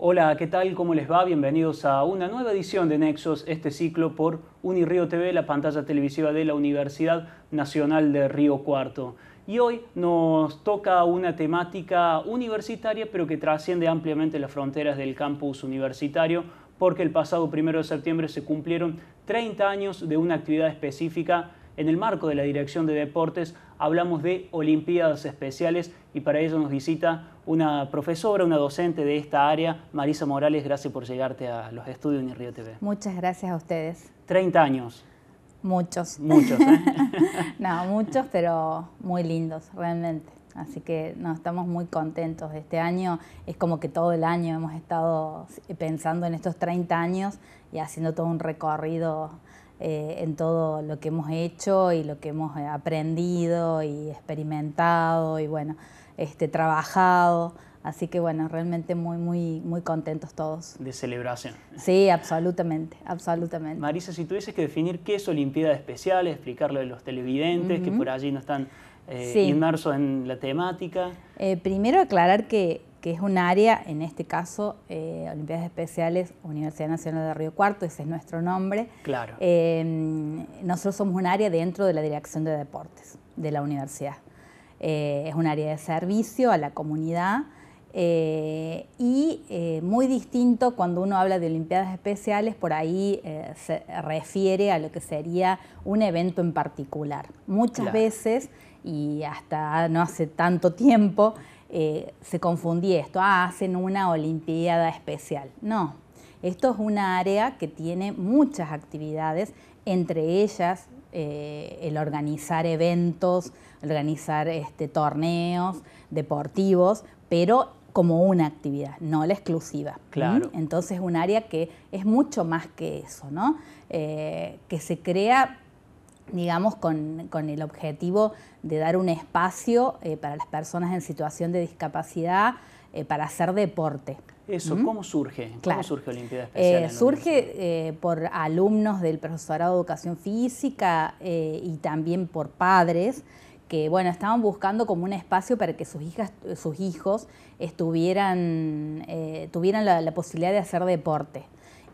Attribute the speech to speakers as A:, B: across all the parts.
A: Hola, ¿qué tal? ¿Cómo les va? Bienvenidos a una nueva edición de Nexos, este ciclo por Unirío TV, la pantalla televisiva de la Universidad Nacional de Río Cuarto. Y hoy nos toca una temática universitaria, pero que trasciende ampliamente las fronteras del campus universitario, porque el pasado primero de septiembre se cumplieron 30 años de una actividad específica en el marco de la Dirección de Deportes hablamos de Olimpiadas Especiales y para ello nos visita una profesora, una docente de esta área. Marisa Morales, gracias por llegarte a los estudios en Río TV.
B: Muchas gracias a ustedes.
A: 30 años.
B: Muchos. Muchos, ¿eh? no, muchos, pero muy lindos, realmente. Así que nos estamos muy contentos este año. Es como que todo el año hemos estado pensando en estos 30 años y haciendo todo un recorrido eh, en todo lo que hemos hecho y lo que hemos eh, aprendido y experimentado. Y bueno, este, trabajado. Así que bueno, realmente muy, muy, muy contentos todos.
A: De celebración.
B: Sí, absolutamente, absolutamente. Marisa,
A: si tuvieses que definir qué es Olimpiada Especial, explicarle a los televidentes que por allí no están eh, inmersos en la temática.
B: Eh, primero aclarar que, que, es un área, en este caso, eh, Olimpiadas Especiales, Universidad Nacional de Río Cuarto, ese es nuestro nombre. Claro. nosotros somos un área dentro de la Dirección de Deportes de la universidad. Eh, es un área de servicio a la comunidad eh, y eh, muy distinto cuando uno habla de Olimpiadas Especiales, por ahí se refiere a lo que sería un evento en particular. Muchas veces, y hasta no hace tanto tiempo, se confundía esto, ah, hacen una Olimpiada Especial. No, esto es un área que tiene muchas actividades, entre ellas eh, el organizar eventos, organizar este, torneos deportivos, pero como una actividad, no la exclusiva. ¿Mm? Claro. Entonces, un área que es mucho más que eso, ¿no? Eh, que se crea, digamos, con, el objetivo de dar un espacio eh, para las personas en situación de discapacidad para hacer deporte.
A: Eso, ¿cómo surge? surge Olimpiada eh, Especial?
B: surge eh, por alumnos del profesorado de Educación Física eh, y también por padres que bueno, estaban buscando como un espacio para que sus hijas, sus hijos estuvieran, tuvieran la, la, posibilidad de hacer deporte.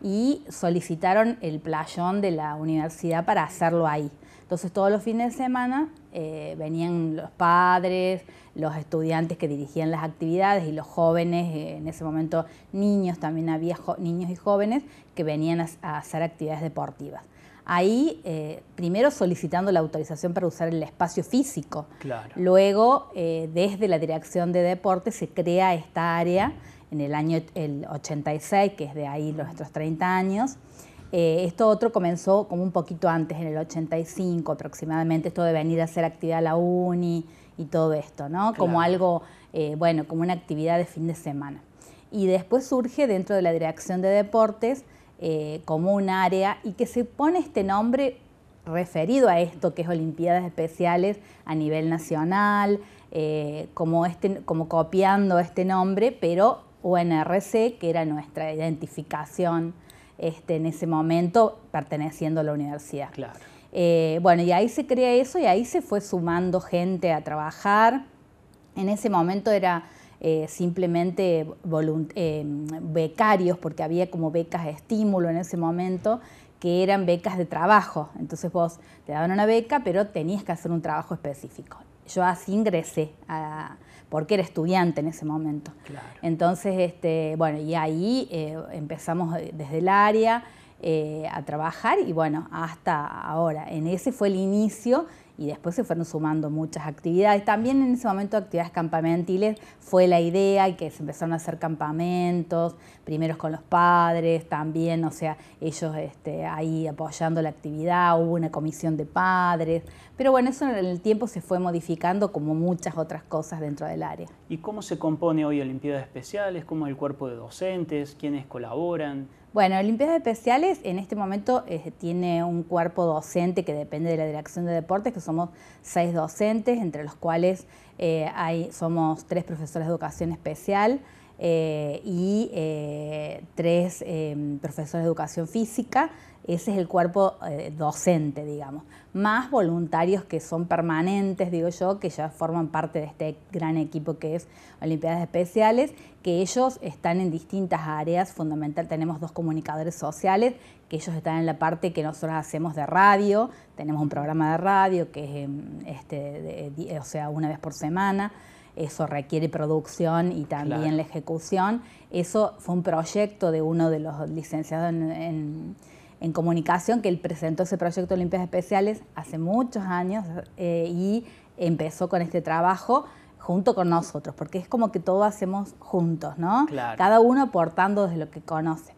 B: Y solicitaron el playón de la universidad para hacerlo ahí. Entonces todos los fines de semana eh, venían los padres, los estudiantes que dirigían las actividades y los jóvenes, eh, en ese momento niños, también había niños y jóvenes que venían a, hacer actividades deportivas. Ahí, eh, primero solicitando la autorización para usar el espacio físico. Claro. Luego, desde la Dirección de deporte se crea esta área en el año 86, que es de ahí nuestros 30 años. Eh, esto otro comenzó como un poquito antes, en el 85 aproximadamente, esto de venir a hacer actividad a la uni y todo esto, ¿no? Como algo, eh, bueno, como una actividad de fin de semana. Y después surge dentro de la Dirección de Deportes eh, como un área y que se pone este nombre referido a esto, que es Olimpiadas Especiales a nivel nacional, como, este, como copiando este nombre, pero UNRC, que era nuestra identificación este, en ese momento perteneciendo a la universidad. Claro. Eh, bueno, y ahí se crea eso y ahí se fue sumando gente a trabajar. En ese momento era eh, simplemente eh, becarios, porque había como becas de estímulo en ese momento, que eran becas de trabajo. Entonces vos te daban una beca, pero tenías que hacer un trabajo específico. Yo así ingresé a, porque era estudiante en ese momento. Entonces, este, bueno, y ahí eh, empezamos eh, desde el área. Eh, a trabajar y bueno, hasta ahora. En ese fue el inicio y después se fueron sumando muchas actividades. También en ese momento actividades campamentiles fue la idea y que se empezaron a hacer campamentos, primeros con los padres también, o sea, ellos este, ahí apoyando la actividad, hubo una comisión de padres, pero bueno, eso en el tiempo se fue modificando como muchas otras cosas dentro del área.
A: ¿Y cómo se compone hoy Olimpiadas Especiales? ¿Cómo el cuerpo de docentes? ¿Quiénes colaboran?
B: Bueno, Olimpiadas Especiales en este momento este, tiene un cuerpo docente que depende de la Dirección de Deportes, que somos seis docentes, entre los cuales eh, hay, somos tres profesores de educación especial, eh, y eh, tres em, profesores de educación física, ese es el cuerpo eh, docente, digamos, más voluntarios que son permanentes, digo yo, que ya forman parte de este gran equipo que es Olimpiadas Especiales, que ellos están en distintas áreas, fundamental, tenemos dos comunicadores sociales, que ellos están en la parte que nosotros hacemos de radio, tenemos un programa de radio que es, em, este, o sea, una vez por semana, eso requiere producción y también la ejecución. Eso fue un proyecto de uno de los licenciados en, comunicación que él presentó ese proyecto de Olimpiadas Especiales hace muchos años eh, y empezó con este trabajo junto con nosotros, porque es como que todo hacemos juntos, ¿no? Cada uno aportando desde lo que conoce.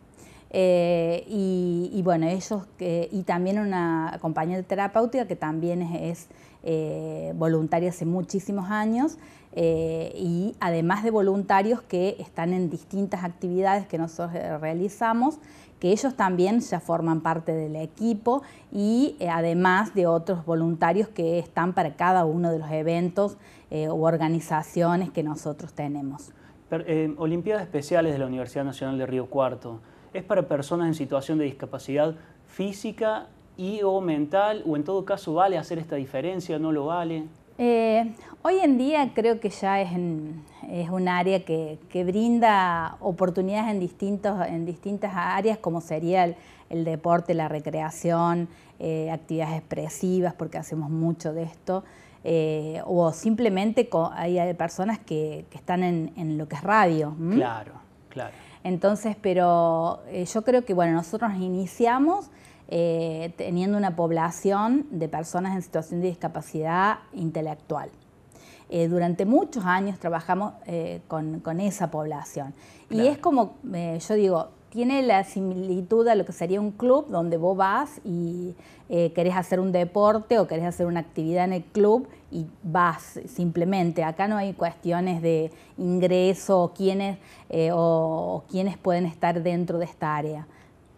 B: Eh, y, bueno, ellos, y también una de terapéutica que también es, eh, voluntaria hace muchísimos años, eh, y además de voluntarios que están en distintas actividades que nosotros realizamos, que ellos también ya forman parte del equipo y además de otros voluntarios que están para cada uno de los eventos u organizaciones que nosotros tenemos.
A: Olimpiadas Especiales de la Universidad Nacional de Río Cuarto es para personas en situación de discapacidad física y o mental, o en todo caso vale hacer esta diferencia, no lo vale?
B: Eh, hoy en día creo que ya es, un área que, brinda oportunidades en, distintos, en distintas áreas, como sería el, deporte, la recreación, eh, actividades expresivas, porque hacemos mucho de esto, eh, o simplemente hay, personas que, están en, lo que es radio.
A: Claro, claro.
B: Entonces, pero eh, yo creo que bueno, nosotros iniciamos eh, teniendo una población de personas en situación de discapacidad intelectual. Eh, durante muchos años trabajamos con, esa población. Y es como, yo digo, tiene la similitud a lo que sería un club donde vos vas y eh, querés hacer un deporte o querés hacer una actividad en el club y vas simplemente. Acá no hay cuestiones de ingreso eh, o quiénes, o quiénes pueden estar dentro de esta área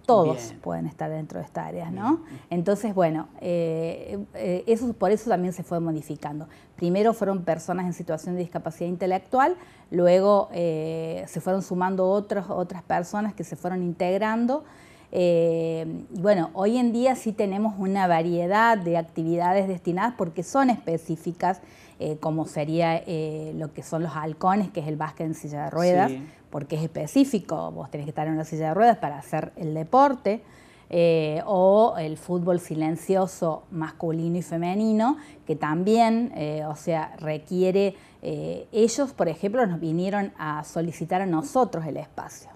B: todos pueden estar dentro de esta área, ¿no? Entonces, bueno, eh, eh, eso, por eso también se fue modificando. Primero fueron personas en situación de discapacidad intelectual, luego eh, se fueron sumando otras personas que se fueron integrando. Y bueno, hoy en día sí tenemos una variedad de actividades destinadas porque son específicas eh, como sería eh, lo que son los halcones, que es el básquet en silla de ruedas, porque es específico, vos tenés que estar en una silla de ruedas para hacer el deporte, eh, o el fútbol silencioso masculino y femenino, que también, o sea, requiere, ellos, por ejemplo, nos vinieron a solicitar a nosotros el espacio.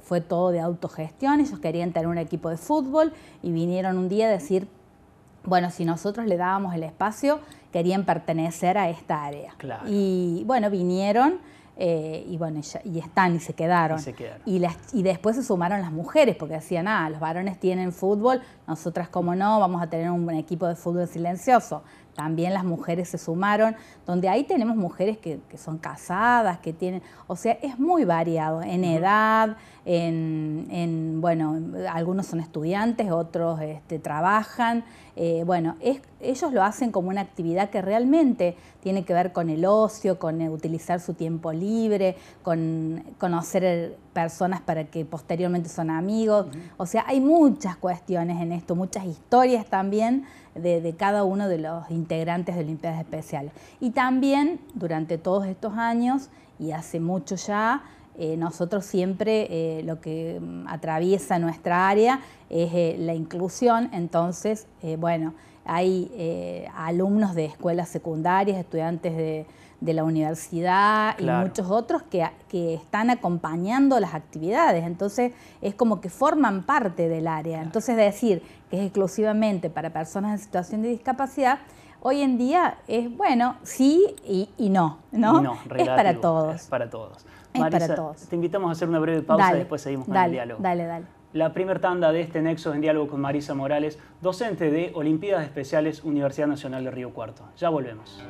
B: fue todo de autogestión, ellos querían tener un equipo de fútbol y vinieron un día a decir, bueno, si nosotros le dábamos el espacio, querían pertenecer a esta área. Y bueno, vinieron eh, y bueno, y, están y se quedaron. Y, después se sumaron las mujeres, porque decían, ah, los varones tienen fútbol, nosotras como no, vamos a tener un, equipo de fútbol silencioso. También las mujeres se sumaron, donde ahí tenemos mujeres que, son casadas, que tienen, o sea, es muy variado en edad, en, bueno, algunos son estudiantes, otros este, trabajan, eh, bueno, ellos lo hacen como una actividad que realmente tiene que ver con el ocio, con eh, utilizar su tiempo libre, con conocer eh, personas para que posteriormente son amigos. O sea, hay muchas cuestiones en esto, muchas historias también de, de cada uno de los integrantes de Olimpiadas Especiales. Y también durante todos estos años y hace mucho ya, eh, nosotros siempre eh, lo que mm, atraviesa nuestra área es eh, la inclusión, entonces, bueno, hay alumnos de escuelas secundarias, estudiantes de, la universidad y muchos otros que, están acompañando las actividades, entonces es como que forman parte del área, entonces decir que es exclusivamente para personas en situación de discapacidad, hoy en día es bueno, sí y, no, ¿no? Y no es para todos.
A: Es para todos. Marisa, todos. Te invitamos a hacer una breve pausa y después seguimos con el diálogo. Dale, dale. La primera tanda de este Nexo en diálogo con Marisa Morales, docente de Olimpiadas Especiales Universidad Nacional de Río Cuarto. Ya volvemos.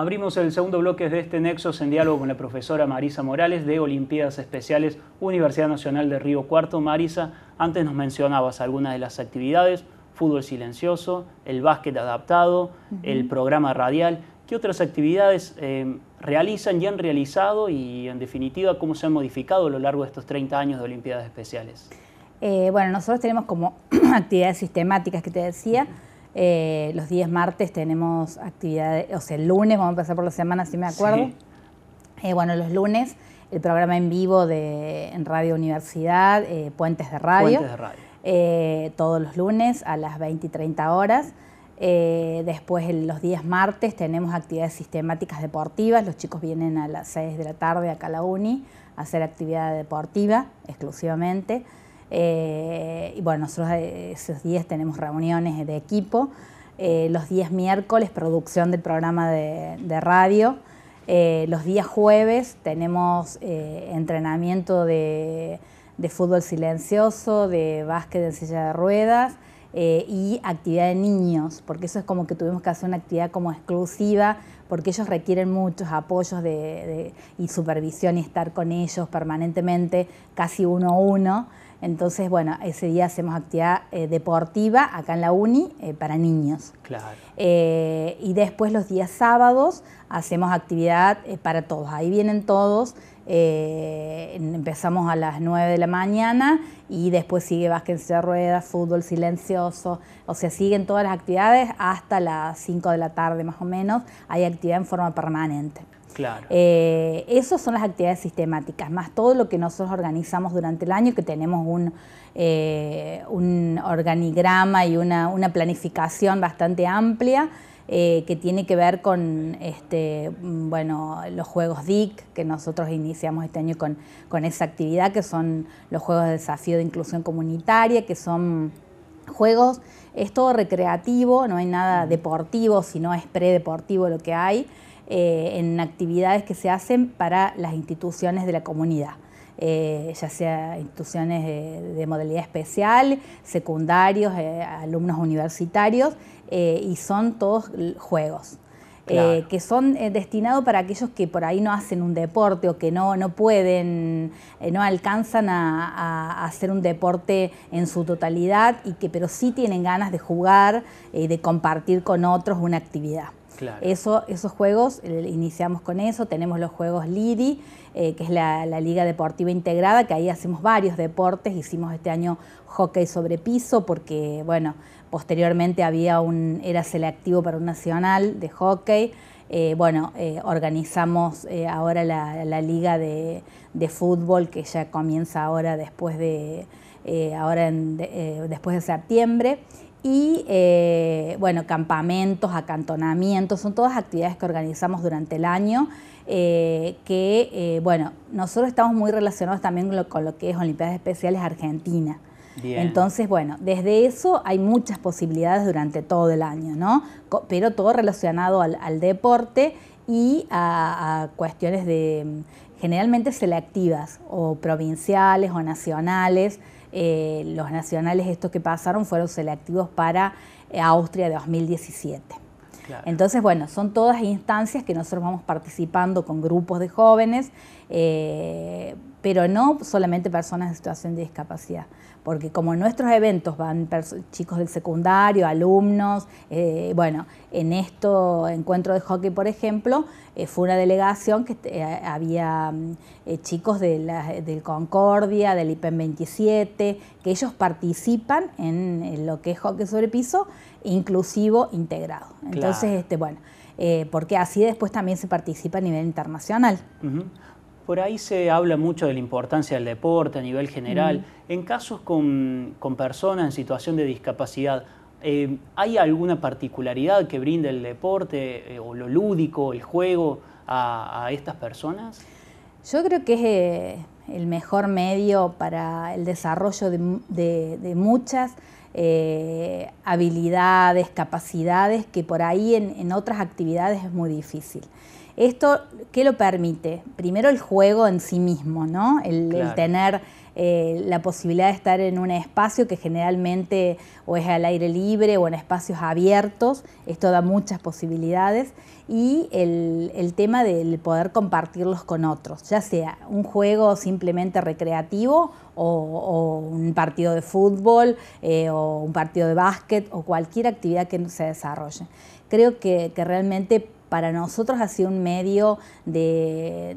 A: Abrimos el segundo bloque de este Nexos en diálogo con la profesora Marisa Morales de Olimpiadas Especiales Universidad Nacional de Río Cuarto. Marisa, antes nos mencionabas algunas de las actividades, fútbol silencioso, el básquet adaptado, el programa radial. ¿Qué otras actividades eh, realizan y han realizado y en definitiva cómo se han modificado a lo largo de estos 30 años de Olimpiadas Especiales?
B: Eh, bueno, nosotros tenemos como actividades sistemáticas que te decía. Eh, los días martes tenemos actividades, o sea, el lunes, vamos a empezar por la semana, si me acuerdo. Eh, bueno, los lunes el programa en vivo de en Radio Universidad, eh, Puentes de Radio. todos los lunes a las 20 y 30 horas. después los días martes tenemos actividades sistemáticas deportivas. Los chicos vienen a las 6 de la tarde acá a la uni a hacer actividad deportiva exclusivamente. Eh, y bueno, nosotros eh, esos días tenemos reuniones de equipo. Eh, los días miércoles, producción del programa de, radio. los días jueves tenemos entrenamiento de, fútbol silencioso, de básquet en silla de ruedas y actividad de niños, porque eso es como que tuvimos que hacer una actividad como exclusiva, porque ellos requieren muchos apoyos y supervisión y estar con ellos permanentemente, casi uno a uno. Entonces, bueno, ese día hacemos actividad eh, deportiva acá en la uni eh, para niños. Claro. Eh, y después los días sábados hacemos actividad para todos. Ahí vienen todos. empezamos a las 9 de la mañana y después sigue básquet de ruedas, fútbol silencioso. O sea, siguen todas las actividades hasta las 5 de la tarde más o menos. Hay actividad en forma permanente. Claro. Eh, esas son las actividades sistemáticas, más todo lo que nosotros organizamos durante el año, que tenemos un, eh, organigrama y una, planificación bastante amplia. Eh, que tiene que ver con este, bueno, los juegos DIC, que nosotros iniciamos este año con, con esa actividad, que son los juegos de desafío de inclusión comunitaria, que son juegos, es todo recreativo, no hay nada deportivo, sino es predeportivo lo que hay. Eh, en actividades que se hacen para las instituciones de la comunidad. Eh, ya sea instituciones de, modalidad especial, secundarios, eh, alumnos universitarios, y son todos juegos. que son destinados para aquellos que por ahí no hacen un deporte o que no, pueden, no alcanzan a, a, hacer un deporte en su totalidad, y que, pero sí tienen ganas de jugar y de compartir con otros una actividad esos juegos, eh, iniciamos con eso, tenemos los juegos LIDI, eh, que es la, Liga Deportiva Integrada, que ahí hacemos varios deportes, hicimos este año hockey sobre piso, porque bueno, posteriormente había un, era selectivo para un nacional de hockey. Eh, bueno, organizamos ahora la, liga de, fútbol que ya comienza ahora después de, ahora después de septiembre y eh, bueno, campamentos, acantonamientos, son todas actividades que organizamos durante el año, eh, que eh, bueno, nosotros estamos muy relacionados también con lo, que es Olimpiadas Especiales Argentina.
A: Entonces,
B: bueno, desde eso hay muchas posibilidades durante todo el año, ¿no? Pero todo relacionado al, deporte y a, cuestiones de generalmente selectivas o provinciales o nacionales. Eh, los nacionales estos que pasaron fueron selectivos para eh, Austria de 2017. Entonces, bueno, son todas instancias que nosotros vamos participando con grupos de jóvenes. Eh, pero no solamente personas en situación de discapacidad, porque como en nuestros eventos van chicos del secundario, alumnos, eh, bueno, en esto encuentro de hockey, por ejemplo, eh, fue una delegación que eh, había mm, chicos del Concordia, del IPEN 27, que ellos participan en, lo que es hockey sobre piso inclusivo integrado. Entonces, este, bueno, porque así después también se participa a nivel internacional.
A: Por ahí se habla mucho de la importancia del deporte a nivel general. En casos con, personas en situación de discapacidad, eh, ¿hay alguna particularidad que brinde el deporte eh, o lo lúdico, el juego a, estas personas?
B: Yo creo que es eh, el mejor medio para el desarrollo de, muchas habilidades, capacidades que por ahí en, otras actividades es muy difícil. Esto, ¿qué lo permite? Primero el juego en sí mismo, ¿no? El, tener eh, la posibilidad de estar en un espacio que generalmente o es al aire libre o en espacios abiertos, esto da muchas posibilidades, y el, tema del poder compartirlos con otros, ya sea un juego simplemente recreativo o, un partido de fútbol eh, o un partido de básquet o cualquier actividad que se desarrolle. Creo que, que realmente para nosotros ha sido un medio de,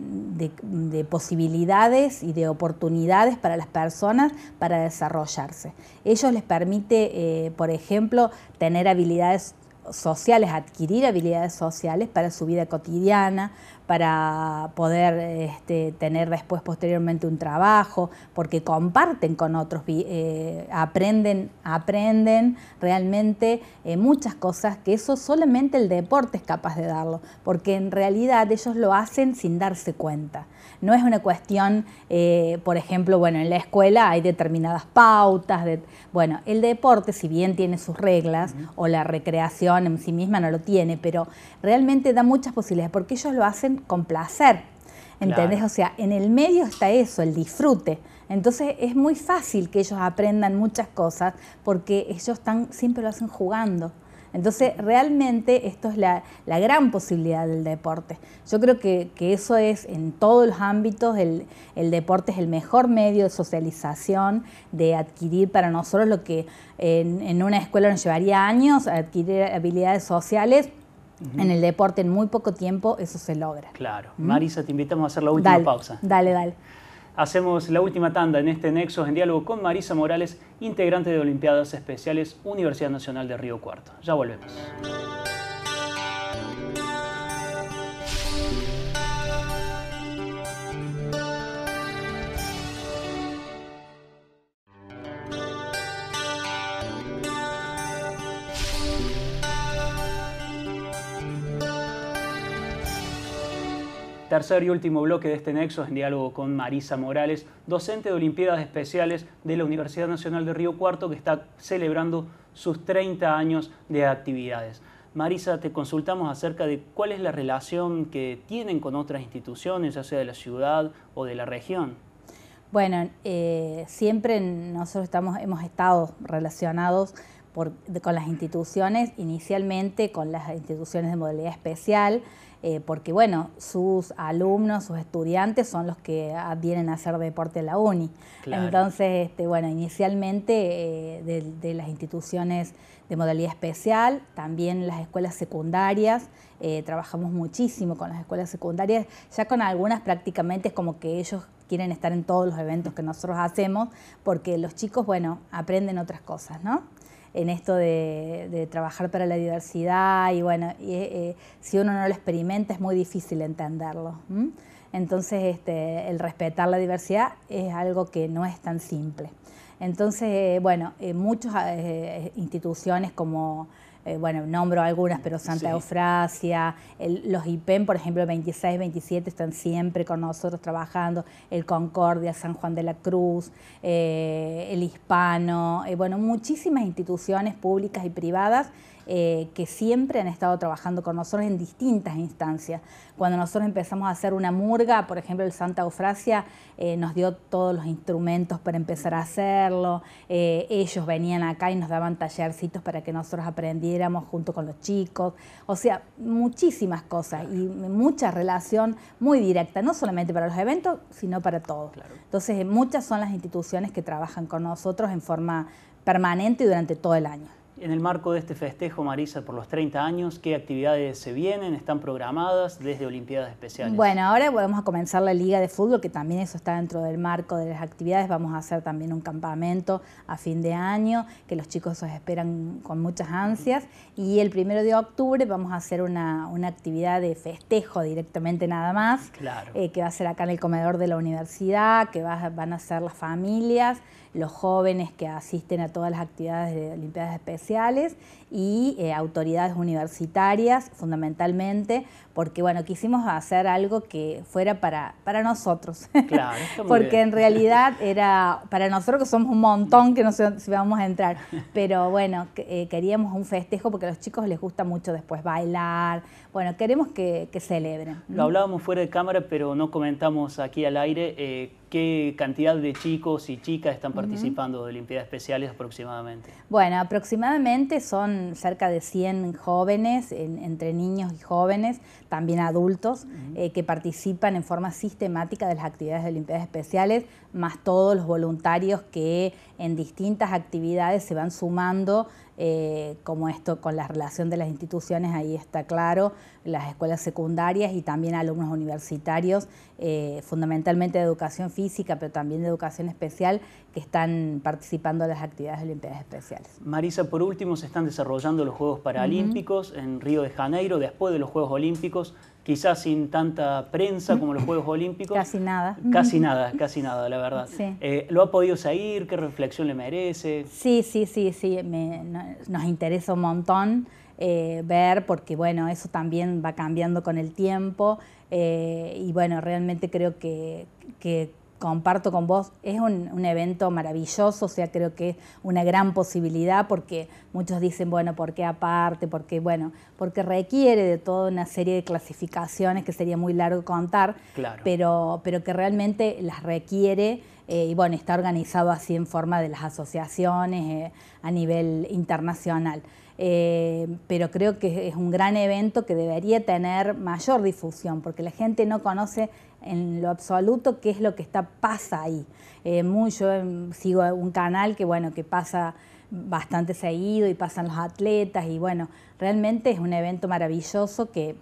B: posibilidades y de oportunidades para las personas para desarrollarse. Ellos les permite, eh, por ejemplo, tener habilidades sociales, adquirir habilidades sociales para su vida cotidiana, para poder este, tener después posteriormente un trabajo, porque comparten con otros, eh, aprenden, aprenden realmente eh, muchas cosas que eso solamente el deporte es capaz de darlo, porque en realidad ellos lo hacen sin darse cuenta. No es una cuestión, eh, por ejemplo, bueno, en la escuela hay determinadas pautas, de, bueno, el deporte si bien tiene sus reglas o la recreación en sí misma no lo tiene, pero realmente da muchas posibilidades porque ellos lo hacen con placer. ¿Entendés? O sea, en el medio está eso, el disfrute. Entonces es muy fácil que ellos aprendan muchas cosas porque ellos están, siempre lo hacen jugando. Entonces, realmente esto es la, gran posibilidad del deporte. Yo creo que, eso es en todos los ámbitos, el, deporte es el mejor medio de socialización, de adquirir para nosotros lo que en, en una escuela nos llevaría años, adquirir habilidades sociales en el deporte, en muy poco tiempo, eso se logra. Claro. ¿Mm? Marisa,
A: te invitamos a hacer la última pausa. Dale, dale. Hacemos la última tanda en este Nexos en diálogo con Marisa Morales, integrante de Olimpiadas Especiales Universidad Nacional de Río Cuarto. Ya volvemos. Tercer y último bloque de este Nexo en diálogo con Marisa Morales, docente de Olimpiadas Especiales de la Universidad Nacional de Río Cuarto, que está celebrando sus 30 años de actividades. Marisa, te consultamos acerca de cuál es la relación que tienen con otras instituciones, ya sea de la ciudad o de la región.
B: Bueno, eh, siempre nosotros hemos estado relacionados con las instituciones, inicialmente con las instituciones de modalidad especial, eh, porque bueno, sus alumnos, sus estudiantes son los que vienen a hacer deporte en la uni.
A: Entonces,
B: este, bueno, inicialmente eh, de, las instituciones de modalidad especial, también las escuelas secundarias, eh, trabajamos muchísimo con las escuelas secundarias, ya con algunas prácticamente es como que ellos quieren estar en todos los eventos que nosotros hacemos, porque los chicos, bueno, aprenden otras cosas, ¿no? en esto de, trabajar para la diversidad y bueno, eh, eh, si uno no lo experimenta es muy difícil entenderlo. Entonces este, el respetar la diversidad es algo que no es tan simple. Entonces, eh, bueno, muchas instituciones como eh, bueno, nombro algunas, pero Santa Eufrasia, los IPEM, por ejemplo, 26, 27 están siempre con nosotros trabajando, el Concordia, San Juan de la Cruz, eh, el Hispano, eh, bueno, muchísimas instituciones públicas y privadas eh, que siempre han estado trabajando con nosotros en distintas instancias. Cuando nosotros empezamos a hacer una murga, por ejemplo, el Santa Eufrasia eh, nos dio todos los instrumentos para empezar a hacerlo, eh, ellos venían acá y nos daban tallercitos para que nosotros aprendiéramos junto con los chicos, o sea, muchísimas cosas y mucha relación muy directa, no solamente para los eventos, sino para todos. Entonces, muchas son las instituciones que trabajan con nosotros en forma permanente y durante todo el año.
A: En el marco de este festejo, Marisa, por los 30 años, ¿qué actividades se vienen? ¿Están programadas desde Olimpiadas Especiales? Bueno,
B: ahora vamos a comenzar la Liga de Fútbol, que también eso está dentro del marco de las actividades. Vamos a hacer también un campamento a fin de año, que los chicos os esperan con muchas ansias. Y el primero de octubre vamos a hacer una, actividad de festejo directamente nada más, claro. Eh, que va a ser acá en el comedor de la universidad, que van a ser las familias, los jóvenes que asisten a todas las actividades de Olimpiadas Especiales y eh, autoridades universitarias, fundamentalmente, porque bueno, quisimos hacer algo que fuera para, para nosotros.
A: porque en realidad
B: era para nosotros que somos un montón que no sé si vamos a entrar, pero bueno, eh, queríamos un festejo porque a los chicos les gusta mucho después bailar, bueno, queremos que, que celebren. Lo
A: hablábamos fuera de cámara, pero no comentamos aquí al aire. Eh, qué cantidad de chicos y chicas están participando de Olimpiadas especiales aproximadamente?
B: Bueno, aproximadamente son cerca de 100 jóvenes, entre niños y jóvenes, también adultos, eh, que participan en forma sistemática de las actividades de Olimpiadas especiales, más todos los voluntarios que en distintas actividades se van sumando eh, como esto con la relación de las instituciones, ahí está claro, las escuelas secundarias y también alumnos universitarios, eh, fundamentalmente de educación física, pero también de educación especial, que están participando en las actividades de Olimpiadas Especiales.
A: Marisa, por último, se están desarrollando los Juegos Paralímpicos en Río de Janeiro, después de los Juegos Olímpicos quizás sin tanta prensa como los Juegos Olímpicos.
B: Casi nada. Casi nada,
A: casi nada, la verdad. Eh, ¿Lo ha podido seguir? ¿Qué reflexión le merece?
B: Sí, sí, sí, sí, nos interesa un montón. Eh, ver, porque bueno, eso también va cambiando con el tiempo eh, y bueno, realmente creo que comparto con vos, es un, evento maravilloso, o sea, creo que es una gran posibilidad porque muchos dicen, bueno, ¿por qué aparte? Porque, bueno, porque requiere de toda una serie de clasificaciones que sería muy largo contar, pero, pero que realmente las requiere eh, y, bueno, está organizado así en forma de las asociaciones eh, a nivel internacional. Eh, pero creo que es un gran evento que debería tener mayor difusión porque la gente no conoce en lo absoluto qué es lo que está, pasa ahí. Eh, yo em, sigo un canal que, bueno, que pasa bastante seguido y pasan los atletas y bueno, realmente es un evento maravilloso que,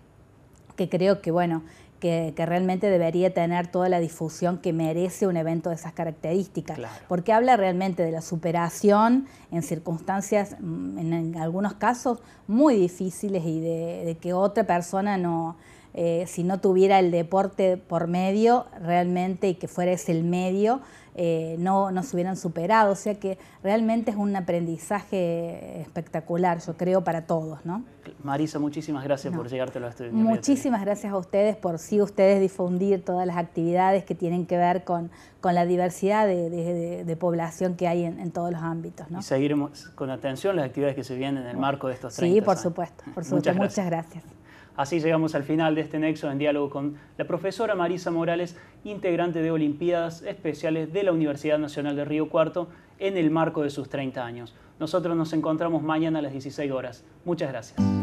B: que creo que, bueno, que, realmente debería tener toda la difusión que merece un evento de esas características, porque habla realmente de la superación en circunstancias, mm, en, algunos casos, muy difíciles y de que otra persona no, eh, si no tuviera el deporte por medio, realmente, y que fuera ese el medio, eh, no nos hubieran superado. O sea que realmente es un aprendizaje espectacular, yo creo, para todos. ¿no?
A: Marisa, muchísimas gracias por llegarte a este
B: Muchísimas gracias a ustedes por sí ustedes difundir todas las actividades que tienen que ver con, la diversidad de, población que hay en, todos los ámbitos. ¿no? Y
A: seguiremos con atención las actividades que se vienen en el marco de estos 30 Sí, por
B: supuesto, por supuesto. Muchas gracias.
A: Así llegamos al final de este nexo en diálogo con la profesora Marisa Morales, integrante de Olimpiadas Especiales de la Universidad Nacional de Río Cuarto, en el marco de sus 30 años. Nosotros nos encontramos mañana a las 16 horas. Muchas gracias.